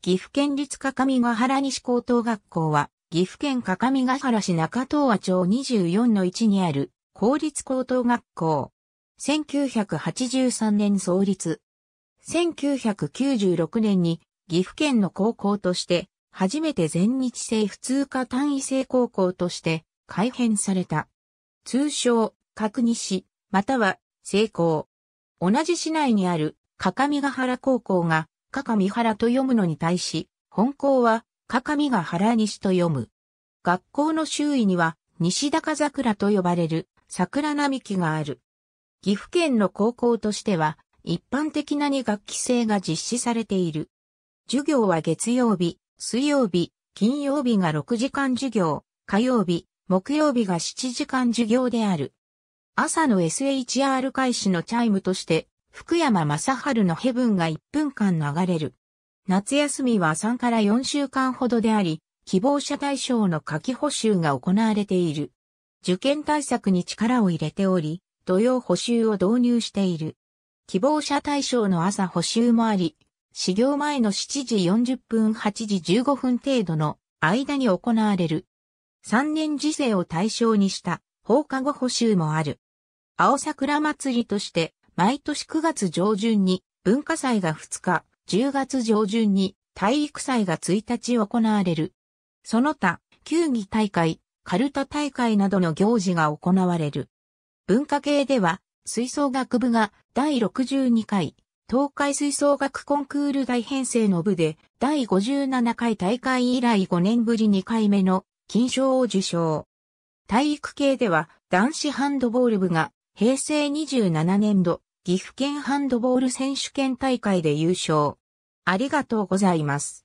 岐阜県立各務原西高等学校は、岐阜県各務原市中東和町24-1にある公立高等学校。1983年創立。1996年に岐阜県の高校として、初めて全日制普通科単位制高校として改編された。通称、各西、または、成功。同じ市内にある、各務原高校が、かかみはらと読むのに対し、本校は、かかみが原西と読む。学校の周囲には、西高桜と呼ばれる桜並木がある。岐阜県の高校としては、一般的な2学期制が実施されている。授業は月曜日、水曜日、金曜日が6時間授業、火曜日、木曜日が7時間授業である。朝の SHR 開始のチャイムとして福山雅治のヘブンが1分間流れる。夏休みは3から4週間ほどであり、希望者対象の夏季補修が行われている。受験対策に力を入れており、土曜補修を導入している。希望者対象の朝補修もあり、始業前の7時40分8時15分程度の間に行われる。3年時世を対象にした放課後補修もある。青桜祭りとして毎年9月上旬に文化祭が2日、10月上旬に体育祭が1日行われる。その他、球技大会、カルタ大会などの行事が行われる。文化系では、吹奏楽部が第62回東海吹奏楽コンクール大編成の部で第57回大会以来5年ぶり2回目の金賞を受賞。体育系では男子ハンドボール部が平成27年度岐阜県ハンドボール選手権大会で優勝。ありがとうございます。